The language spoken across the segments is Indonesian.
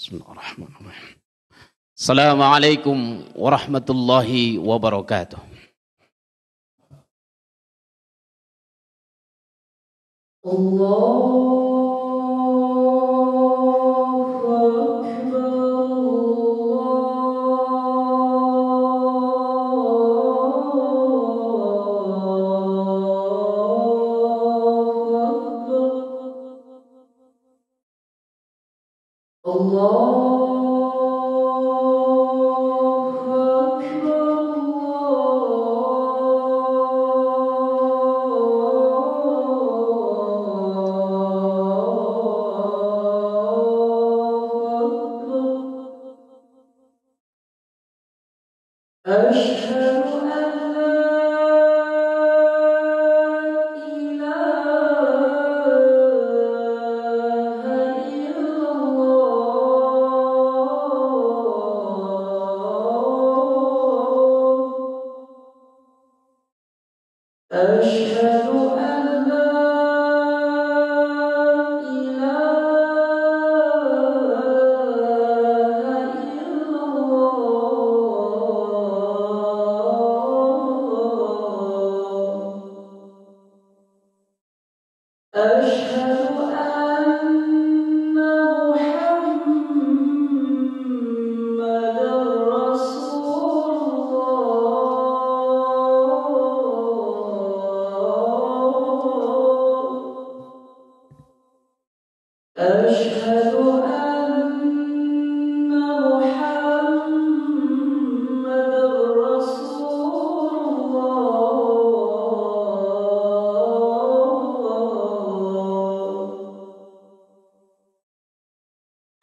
Bismillahirrahmanirrahim. Assalamualaikum warahmatullahi wabarakatuh. Allah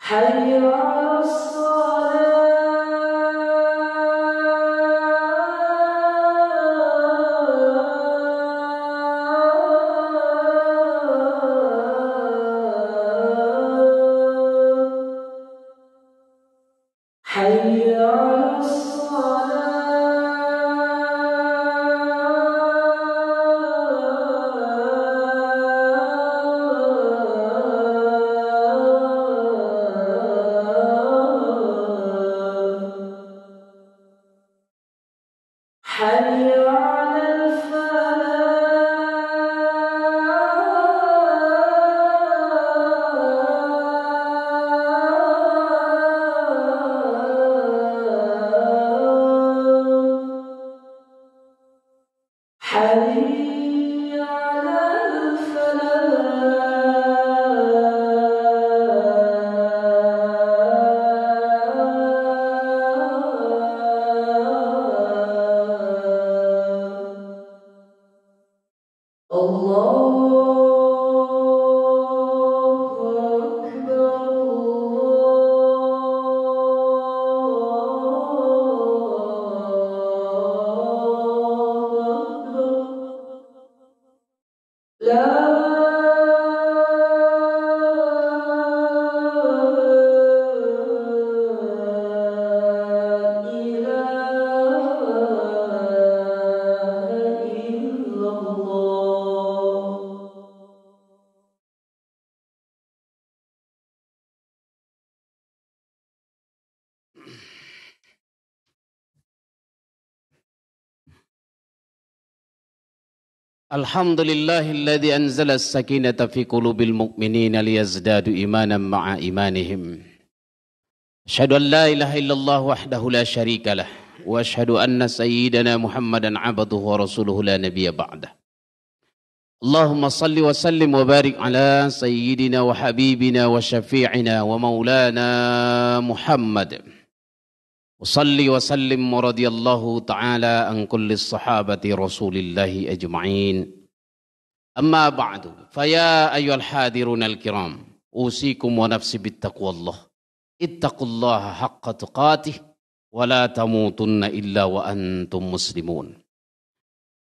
Hallelujah. الحمد لله الذي أنزل السكينة في قلوب المؤمنين ليزدادوا إيمانا مع إيمانهم أشهد أن لا إله إلا الله وحده لا شريك له وأشهد أن سيدنا محمدا عبده ورسوله لا نبي بعده اللهم صل وسلم وبارك على سيدنا وحبيبنا وشفيعنا ومولانا محمد وصلي وسلم ورضي الله تعالى عن كل الصحابة رسول الله أجمعين أما بعد فيا أيها الحاضرون الكرام أوصيكم ونفسي بالتقوى الله اتقوا الله حق تقاته ولا تموتن إلا وأنتم مسلمون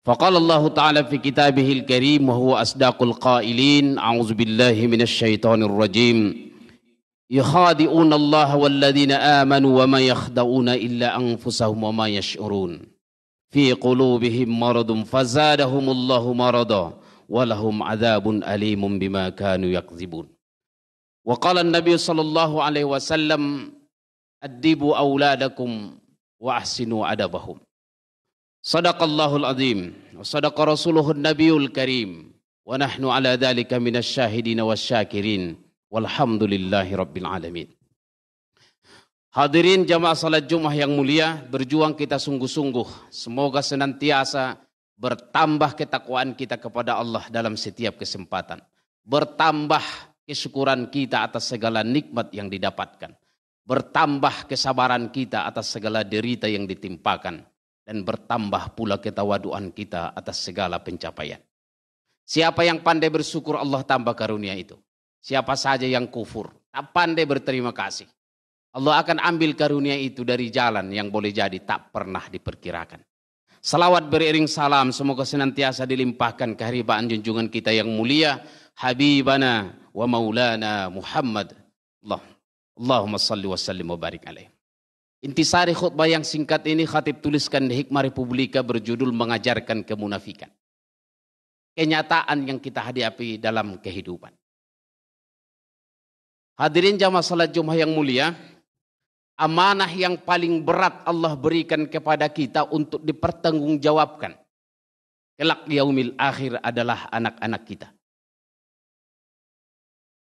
فقال الله تعالى في كتابه الكريم وهو أصدق القائلين أعوذ بالله من الشيطان الرجيم يخادعون الله والذين آمنوا وما يخدعون إلا أنفسهم وما يشعرون في قلوبهم مرض فزادهم الله مرضا ولهم عذاب أليم بما كانوا يكذبون وقال النبي صلى الله عليه وسلم أدبوا أولادكم وأحسنوا أدبهم صدق الله العظيم وصدق رسوله النبي الكريم ونحن على ذلك من الشاهدين والشاكرين Walhamdulillahi Hadirin jamaah salat Jumat yang mulia, berjuang kita sungguh-sungguh. Semoga senantiasa bertambah ketakwaan kita kepada Allah dalam setiap kesempatan. Bertambah kesyukuran kita atas segala nikmat yang didapatkan. Bertambah kesabaran kita atas segala derita yang ditimpakan. Dan bertambah pula ketawaduan kita atas segala pencapaian. Siapa yang pandai bersyukur Allah tambah karunia itu. Siapa saja yang kufur, tak pandai berterima kasih. Allah akan ambil karunia itu dari jalan yang boleh jadi tak pernah diperkirakan. Salawat beriring salam semoga senantiasa dilimpahkan keharibaan junjungan kita yang mulia Habibana wa Maulana Muhammad. Allah. Allahumma salli wa sallim wa alaih. Intisari khutbah yang singkat ini khatib tuliskan di Hikmah Republika berjudul mengajarkan kemunafikan. Kenyataan yang kita hadapi dalam kehidupan. Hadirin jamaah salat Jumat yang mulia, amanah yang paling berat Allah berikan kepada kita untuk dipertanggungjawabkan. Kelak yaumil akhir adalah anak-anak kita.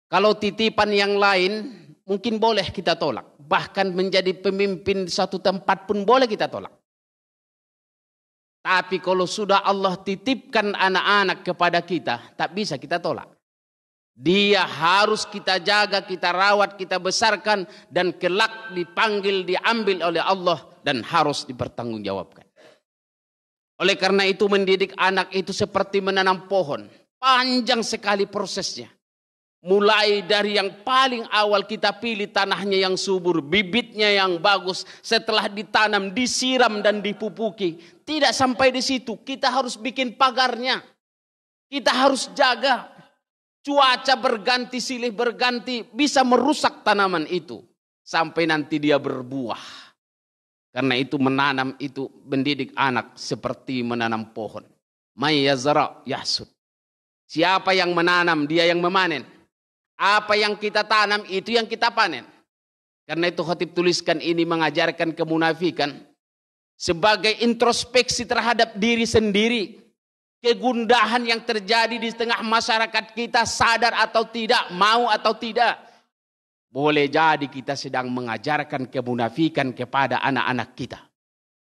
Kalau titipan yang lain mungkin boleh kita tolak. Bahkan menjadi pemimpin satu tempat pun boleh kita tolak. Tapi kalau sudah Allah titipkan anak-anak kepada kita, tak bisa kita tolak. Dia harus kita jaga, kita rawat, kita besarkan dan kelak dipanggil, diambil oleh Allah dan harus dipertanggungjawabkan. Oleh karena itu mendidik anak itu seperti menanam pohon. Panjang sekali prosesnya. Mulai dari yang paling awal kita pilih tanahnya yang subur, bibitnya yang bagus. Setelah ditanam, disiram dan dipupuki. Tidak sampai di situ, kita harus bikin pagarnya. Kita harus jaga cuaca berganti, silih berganti, bisa merusak tanaman itu sampai nanti dia berbuah. Karena itu menanam itu mendidik anak seperti menanam pohon. Mayyazara yasud. Siapa yang menanam, dia yang memanen. Apa yang kita tanam itu yang kita panen. Karena itu khatib tuliskan ini mengajarkan kemunafikan sebagai introspeksi terhadap diri sendiri kegundahan yang terjadi di tengah masyarakat kita sadar atau tidak, mau atau tidak. Boleh jadi kita sedang mengajarkan kemunafikan kepada anak-anak kita.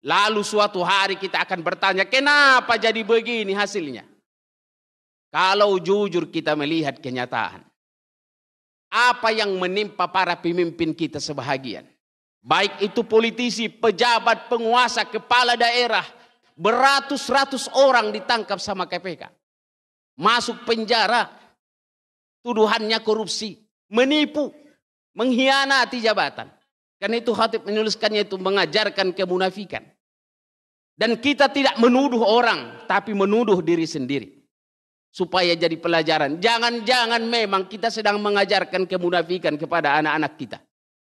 Lalu suatu hari kita akan bertanya, kenapa jadi begini hasilnya? Kalau jujur kita melihat kenyataan. Apa yang menimpa para pemimpin kita sebahagian. Baik itu politisi, pejabat, penguasa, kepala daerah, beratus-ratus orang ditangkap sama KPK. Masuk penjara, tuduhannya korupsi, menipu, menghianati jabatan. Karena itu khatib menuliskannya itu mengajarkan kemunafikan. Dan kita tidak menuduh orang, tapi menuduh diri sendiri. Supaya jadi pelajaran. Jangan-jangan memang kita sedang mengajarkan kemunafikan kepada anak-anak kita.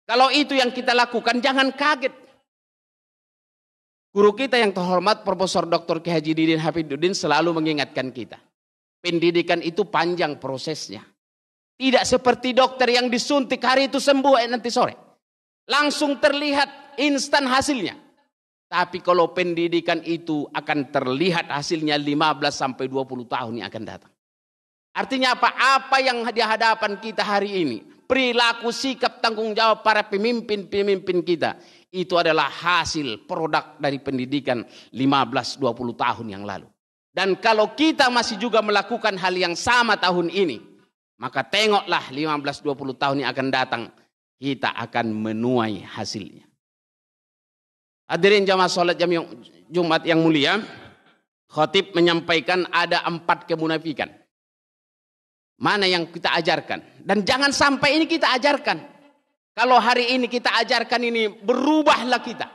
Kalau itu yang kita lakukan, jangan kaget. Guru kita yang terhormat Profesor Dr. Ki Haji Didin Hafiduddin selalu mengingatkan kita. Pendidikan itu panjang prosesnya. Tidak seperti dokter yang disuntik hari itu sembuh eh, nanti sore. Langsung terlihat instan hasilnya. Tapi kalau pendidikan itu akan terlihat hasilnya 15 sampai 20 tahun yang akan datang. Artinya apa? Apa yang dihadapan kita hari ini, perilaku, sikap, tanggung jawab para pemimpin-pemimpin kita itu adalah hasil produk dari pendidikan 15-20 tahun yang lalu. Dan kalau kita masih juga melakukan hal yang sama tahun ini, maka tengoklah 15-20 tahun yang akan datang, kita akan menuai hasilnya. Hadirin jamaah sholat jam Jumat yang mulia, khotib menyampaikan ada empat kemunafikan. Mana yang kita ajarkan. Dan jangan sampai ini kita ajarkan. Kalau hari ini kita ajarkan ini, berubahlah kita.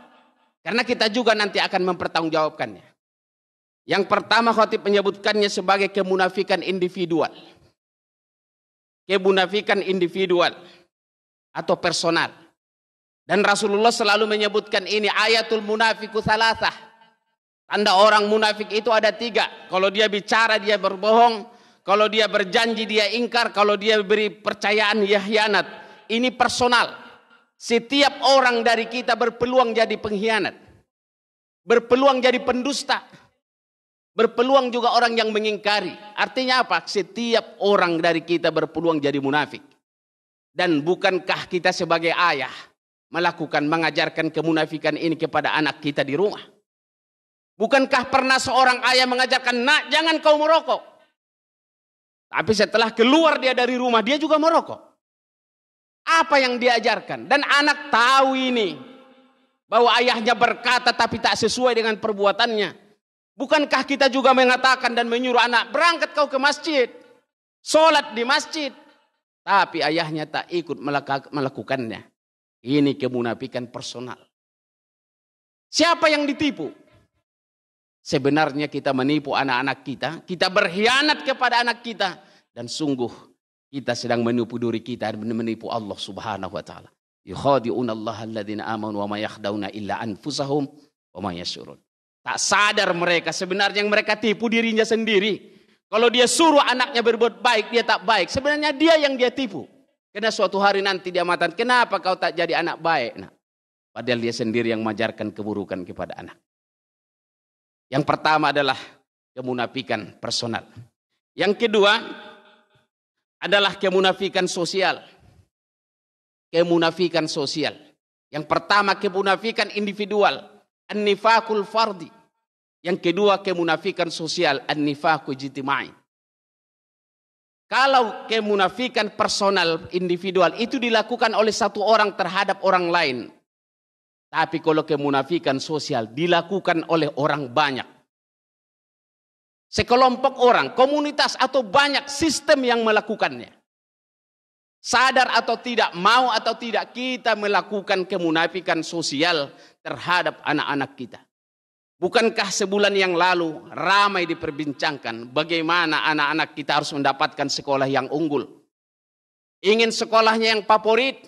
Karena kita juga nanti akan mempertanggungjawabkannya. Yang pertama khotib menyebutkannya sebagai kemunafikan individual. Kemunafikan individual atau personal. Dan Rasulullah selalu menyebutkan ini ayatul munafiku salasah. Tanda orang munafik itu ada tiga. Kalau dia bicara dia berbohong. Kalau dia berjanji dia ingkar. Kalau dia beri percayaan dia hianat ini personal. Setiap orang dari kita berpeluang jadi pengkhianat. Berpeluang jadi pendusta. Berpeluang juga orang yang mengingkari. Artinya apa? Setiap orang dari kita berpeluang jadi munafik. Dan bukankah kita sebagai ayah melakukan mengajarkan kemunafikan ini kepada anak kita di rumah? Bukankah pernah seorang ayah mengajarkan, "Nak, jangan kau merokok." Tapi setelah keluar dia dari rumah, dia juga merokok. Apa yang diajarkan? Dan anak tahu ini. Bahwa ayahnya berkata tapi tak sesuai dengan perbuatannya. Bukankah kita juga mengatakan dan menyuruh anak berangkat kau ke masjid. Sholat di masjid. Tapi ayahnya tak ikut melakukannya. Ini kemunafikan personal. Siapa yang ditipu? Sebenarnya kita menipu anak-anak kita. Kita berkhianat kepada anak kita. Dan sungguh kita sedang menipu diri kita dan menipu Allah Subhanahu wa taala. Yukhadi'una Allah alladziina aamanu wa ma yakhda'una illa anfusahum wa ma yashurun. Tak sadar mereka sebenarnya yang mereka tipu dirinya sendiri. Kalau dia suruh anaknya berbuat baik, dia tak baik. Sebenarnya dia yang dia tipu. Karena suatu hari nanti dia matan, kenapa kau tak jadi anak baik? Nah, padahal dia sendiri yang mengajarkan keburukan kepada anak. Yang pertama adalah kemunafikan personal. Yang kedua, adalah kemunafikan sosial. Kemunafikan sosial. Yang pertama kemunafikan individual, an-nifakul fardi. Yang kedua kemunafikan sosial, an nifakul jitima'i. Kalau kemunafikan personal individual itu dilakukan oleh satu orang terhadap orang lain. Tapi kalau kemunafikan sosial dilakukan oleh orang banyak sekelompok orang, komunitas atau banyak sistem yang melakukannya. Sadar atau tidak, mau atau tidak, kita melakukan kemunafikan sosial terhadap anak-anak kita. Bukankah sebulan yang lalu ramai diperbincangkan bagaimana anak-anak kita harus mendapatkan sekolah yang unggul? Ingin sekolahnya yang favorit?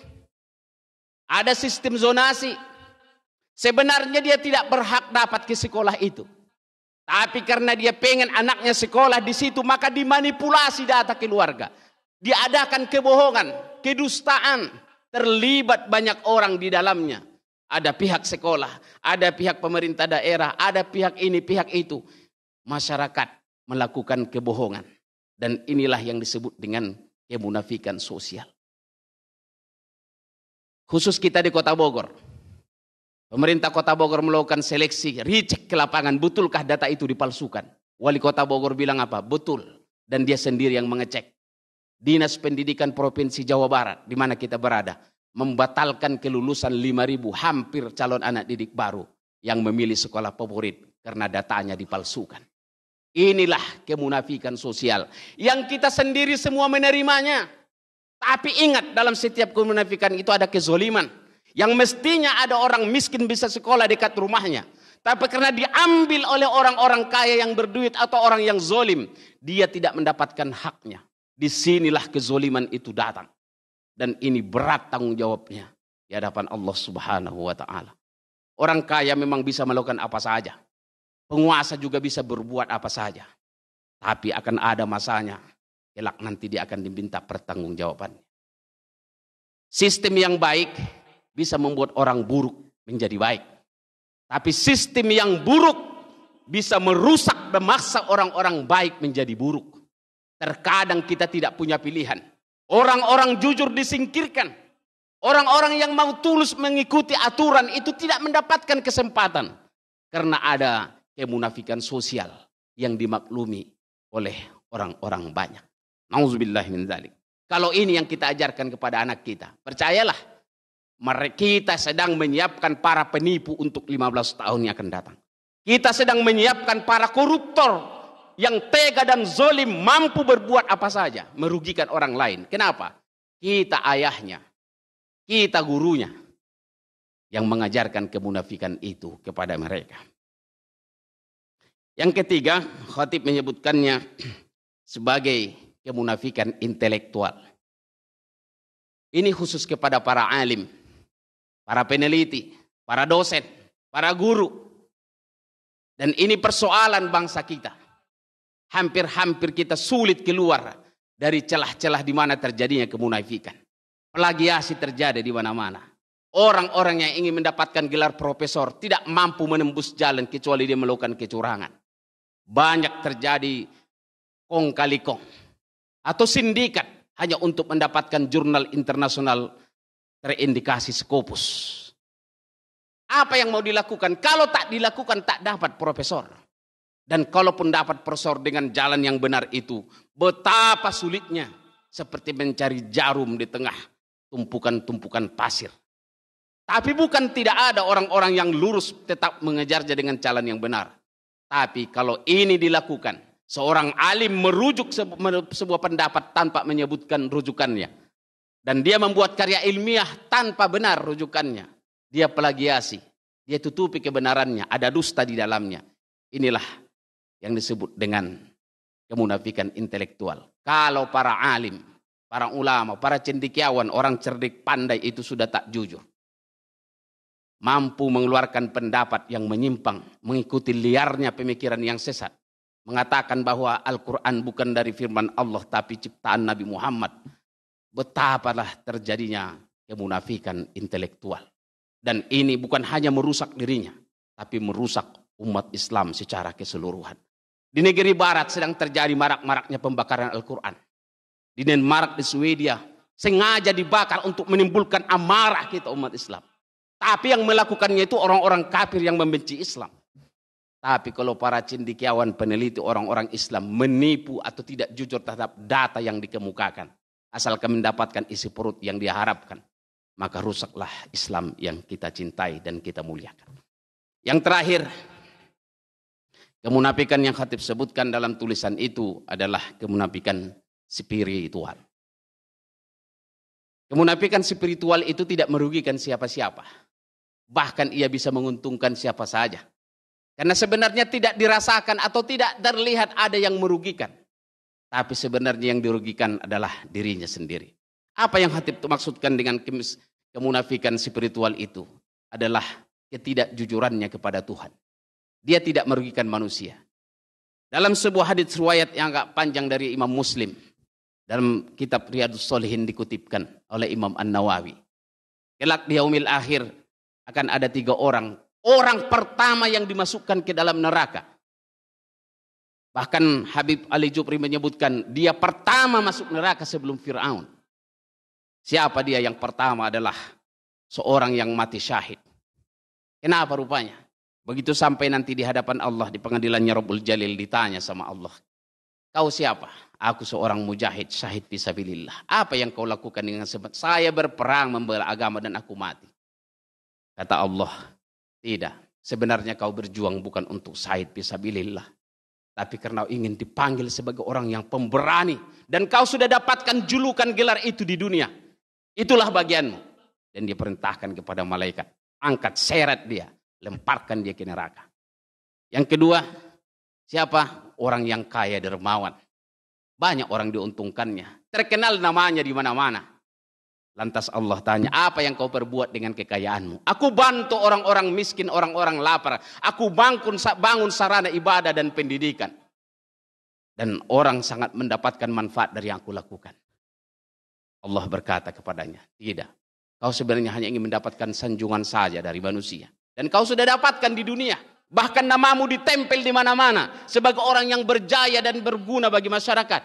Ada sistem zonasi. Sebenarnya dia tidak berhak dapat ke sekolah itu. Tapi karena dia pengen anaknya sekolah di situ, maka dimanipulasi data keluarga. Diadakan kebohongan, kedustaan, terlibat banyak orang di dalamnya. Ada pihak sekolah, ada pihak pemerintah daerah, ada pihak ini, pihak itu. Masyarakat melakukan kebohongan. Dan inilah yang disebut dengan kemunafikan sosial. Khusus kita di kota Bogor. Pemerintah Kota Bogor melakukan seleksi, ricek ke lapangan, betulkah data itu dipalsukan? Wali Kota Bogor bilang apa? Betul. Dan dia sendiri yang mengecek. Dinas Pendidikan Provinsi Jawa Barat, di mana kita berada, membatalkan kelulusan 5.000 hampir calon anak didik baru yang memilih sekolah favorit karena datanya dipalsukan. Inilah kemunafikan sosial yang kita sendiri semua menerimanya. Tapi ingat dalam setiap kemunafikan itu ada kezoliman. Yang mestinya ada orang miskin bisa sekolah dekat rumahnya. Tapi karena diambil oleh orang-orang kaya yang berduit atau orang yang zolim. Dia tidak mendapatkan haknya. Disinilah kezoliman itu datang. Dan ini berat tanggung jawabnya. Di hadapan Allah subhanahu wa ta'ala. Orang kaya memang bisa melakukan apa saja. Penguasa juga bisa berbuat apa saja. Tapi akan ada masanya. Kelak nanti dia akan diminta pertanggungjawaban. Sistem yang baik bisa membuat orang buruk menjadi baik. Tapi sistem yang buruk bisa merusak dan memaksa orang-orang baik menjadi buruk. Terkadang kita tidak punya pilihan. Orang-orang jujur disingkirkan. Orang-orang yang mau tulus mengikuti aturan itu tidak mendapatkan kesempatan. Karena ada kemunafikan sosial yang dimaklumi oleh orang-orang banyak. Nauzubillah min Kalau ini yang kita ajarkan kepada anak kita, percayalah mereka kita sedang menyiapkan para penipu untuk 15 tahun yang akan datang. Kita sedang menyiapkan para koruptor yang tega dan zolim mampu berbuat apa saja. Merugikan orang lain. Kenapa? Kita ayahnya. Kita gurunya. Yang mengajarkan kemunafikan itu kepada mereka. Yang ketiga, khotib menyebutkannya sebagai kemunafikan intelektual. Ini khusus kepada para alim para peneliti, para dosen, para guru. Dan ini persoalan bangsa kita. Hampir-hampir kita sulit keluar dari celah-celah di mana terjadinya kemunafikan. Plagiasi terjadi di mana-mana. Orang-orang yang ingin mendapatkan gelar profesor tidak mampu menembus jalan kecuali dia melakukan kecurangan. Banyak terjadi kong kali kong. Atau sindikat hanya untuk mendapatkan jurnal internasional terindikasi Skopus. Apa yang mau dilakukan? Kalau tak dilakukan tak dapat profesor. Dan kalaupun dapat profesor dengan jalan yang benar itu, betapa sulitnya seperti mencari jarum di tengah tumpukan-tumpukan pasir. Tapi bukan tidak ada orang-orang yang lurus tetap mengejarnya dengan jalan yang benar. Tapi kalau ini dilakukan, seorang alim merujuk sebuah pendapat tanpa menyebutkan rujukannya, dan dia membuat karya ilmiah tanpa benar rujukannya. Dia plagiasi. Dia tutupi kebenarannya. Ada dusta di dalamnya. Inilah yang disebut dengan kemunafikan intelektual. Kalau para alim, para ulama, para cendikiawan, orang cerdik pandai itu sudah tak jujur. Mampu mengeluarkan pendapat yang menyimpang, mengikuti liarnya pemikiran yang sesat mengatakan bahwa Al-Quran bukan dari firman Allah tapi ciptaan Nabi Muhammad betapalah terjadinya kemunafikan intelektual. Dan ini bukan hanya merusak dirinya, tapi merusak umat Islam secara keseluruhan. Di negeri barat sedang terjadi marak-maraknya pembakaran Al-Quran. Di Denmark, di Swedia, sengaja dibakar untuk menimbulkan amarah kita umat Islam. Tapi yang melakukannya itu orang-orang kafir yang membenci Islam. Tapi kalau para cendikiawan peneliti orang-orang Islam menipu atau tidak jujur terhadap data yang dikemukakan asalkan mendapatkan isi perut yang diharapkan, maka rusaklah Islam yang kita cintai dan kita muliakan. Yang terakhir, kemunafikan yang khatib sebutkan dalam tulisan itu adalah kemunafikan spiritual. Kemunafikan spiritual itu tidak merugikan siapa-siapa. Bahkan ia bisa menguntungkan siapa saja. Karena sebenarnya tidak dirasakan atau tidak terlihat ada yang merugikan. Tapi sebenarnya yang dirugikan adalah dirinya sendiri. Apa yang hati itu maksudkan dengan kemunafikan spiritual itu adalah ketidakjujurannya kepada Tuhan. Dia tidak merugikan manusia. Dalam sebuah hadis riwayat yang agak panjang dari Imam Muslim, dalam kitab Riyadus Solihin dikutipkan oleh Imam An-Nawawi. Kelak di akhir akan ada tiga orang. Orang pertama yang dimasukkan ke dalam neraka Bahkan Habib Ali Jupri menyebutkan dia pertama masuk neraka sebelum Fir'aun. Siapa dia yang pertama adalah seorang yang mati syahid. Kenapa rupanya? Begitu sampai nanti di hadapan Allah di pengadilannya Rabbul Jalil ditanya sama Allah. Kau siapa? Aku seorang mujahid syahid fisabilillah. Apa yang kau lakukan dengan sebab saya berperang membela agama dan aku mati? Kata Allah, tidak. Sebenarnya kau berjuang bukan untuk syahid fisabilillah. Tapi karena ingin dipanggil sebagai orang yang pemberani. Dan kau sudah dapatkan julukan gelar itu di dunia. Itulah bagianmu. Dan dia perintahkan kepada malaikat. Angkat seret dia. Lemparkan dia ke neraka. Yang kedua, siapa? Orang yang kaya dermawan. Banyak orang diuntungkannya. Terkenal namanya di mana-mana. Lantas Allah tanya, apa yang kau perbuat dengan kekayaanmu? Aku bantu orang-orang miskin, orang-orang lapar. Aku bangun, bangun sarana ibadah dan pendidikan. Dan orang sangat mendapatkan manfaat dari yang aku lakukan. Allah berkata kepadanya, tidak. Kau sebenarnya hanya ingin mendapatkan sanjungan saja dari manusia. Dan kau sudah dapatkan di dunia. Bahkan namamu ditempel di mana-mana. Sebagai orang yang berjaya dan berguna bagi masyarakat.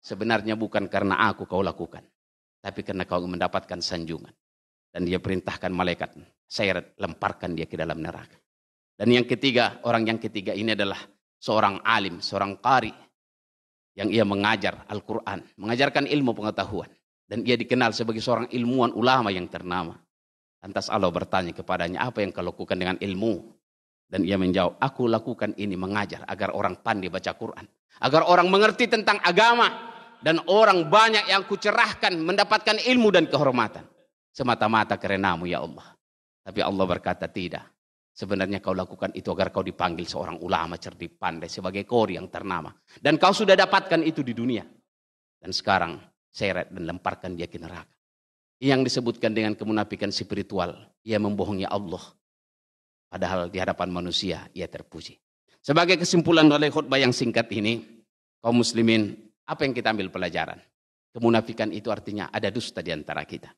Sebenarnya bukan karena aku kau lakukan tapi karena kau mendapatkan sanjungan. Dan dia perintahkan malaikat, saya lemparkan dia ke dalam neraka. Dan yang ketiga, orang yang ketiga ini adalah seorang alim, seorang kari, yang ia mengajar Al-Qur'an, mengajarkan ilmu pengetahuan dan ia dikenal sebagai seorang ilmuwan ulama yang ternama. Lantas Allah bertanya kepadanya, apa yang kau lakukan dengan ilmu? Dan ia menjawab, aku lakukan ini mengajar agar orang pandai baca Quran. Agar orang mengerti tentang agama dan orang banyak yang kucerahkan mendapatkan ilmu dan kehormatan semata-mata karenamu ya Allah. Tapi Allah berkata tidak. Sebenarnya kau lakukan itu agar kau dipanggil seorang ulama cerdik pandai sebagai kori yang ternama. Dan kau sudah dapatkan itu di dunia. Dan sekarang seret dan lemparkan dia ke neraka. Yang disebutkan dengan kemunafikan spiritual. Ia membohongi Allah. Padahal di hadapan manusia ia terpuji. Sebagai kesimpulan oleh khutbah yang singkat ini. Kaum muslimin apa yang kita ambil pelajaran? Kemunafikan itu artinya ada dusta di antara kita.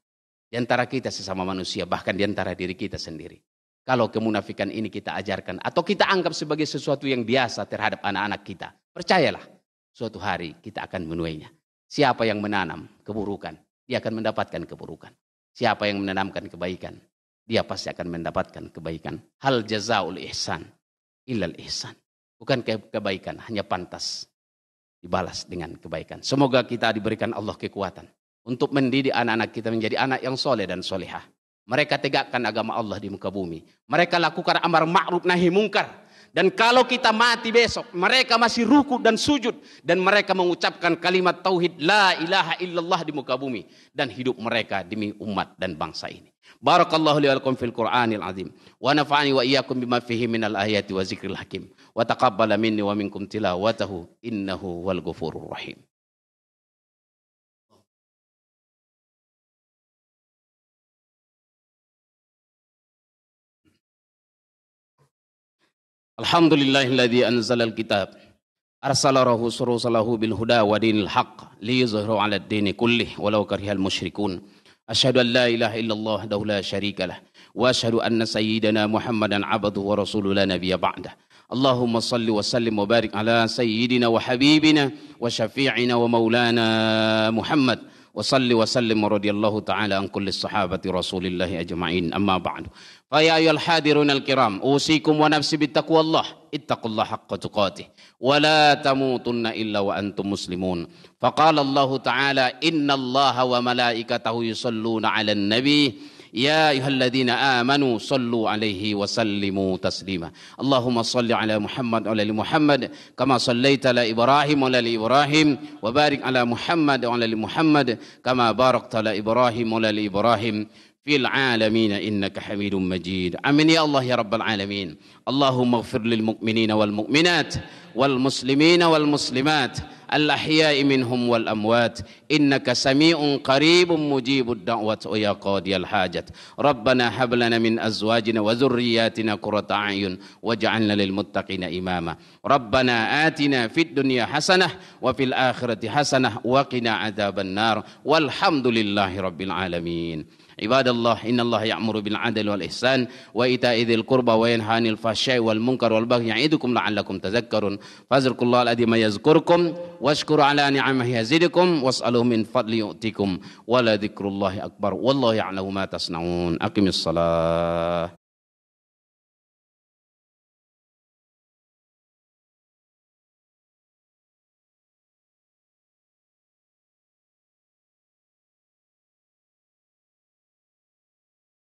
Di antara kita sesama manusia, bahkan di antara diri kita sendiri. Kalau kemunafikan ini kita ajarkan atau kita anggap sebagai sesuatu yang biasa terhadap anak-anak kita, percayalah, suatu hari kita akan menuainya. Siapa yang menanam keburukan, dia akan mendapatkan keburukan. Siapa yang menanamkan kebaikan, dia pasti akan mendapatkan kebaikan. Hal jazaul ihsan, illal ihsan. Bukan kebaikan, hanya pantas dibalas dengan kebaikan. Semoga kita diberikan Allah kekuatan untuk mendidik anak-anak kita menjadi anak yang soleh dan solehah. Mereka tegakkan agama Allah di muka bumi. Mereka lakukan amar ma'ruf nahi mungkar. Dan kalau kita mati besok, mereka masih ruku dan sujud. Dan mereka mengucapkan kalimat tauhid, La ilaha illallah di muka bumi. Dan hidup mereka demi umat dan bangsa ini. Barakallahu li walakum fil Qur'anil azim. Wa nafa'ani wa iyyakum bima fihi minal ayati wa zikril hakim. Wa taqabbala minni wa minkum tilawatahu innahu wal ghafurur rahim. الحمد لله الذي أنزل الكتاب أرسل رسوله بالهدى ودين الحق ليظهر على الدين كله ولو كره المشركون أشهد أن لا إله إلا الله وحده شريك له وأشهد أن سيدنا محمدا عبده ورسوله لا نبي بعده اللهم صل وسلم وبارك على سيدنا وحبيبنا وشفيعنا ومولانا محمد وصل وسلم ورضي الله تعالى عن كل الصحابة رسول الله أجمعين أما بعد فيا أيها الحاضرون الكرام أوصيكم ونفسي بتقوى الله اتقوا الله حق تقاته ولا تموتن إلا وأنتم مسلمون فقال الله تعالى إن الله وملائكته يصلون على النبي يا أيها الذين آمنوا صلوا عليه وسلموا تسليما اللهم صل على محمد وعلى محمد كما صليت على إبراهيم وعلى إبراهيم وبارك على محمد وعلى محمد كما باركت على إبراهيم وعلى إبراهيم في العالمين إنك حميد مجيد آمين يا الله يا رب العالمين اللهم اغفر للمؤمنين والمؤمنات والمسلمين والمسلمات الأحياء منهم والأموات إنك سميع قريب مجيب الدعوة ويا قاضي الحاجة ربنا هب لنا من أزواجنا وذرياتنا قرة أعين واجعلنا للمتقين إماما ربنا آتنا في الدنيا حسنة وفي الآخرة حسنة وقنا عذاب النار والحمد لله رب العالمين عباد الله إن الله يأمر بالعدل والإحسان وإيتاء ذي القربى وينهى عن الفحشاء والمنكر والبغي يعظكم لعلكم تذكرون فاذكروا الله العظيم يذكركم واشكروا على نعمه يزدكم واسألوا من فضل يؤتكم ولذكر الله أكبر والله يعلم ما تصنعون أقم الصلاة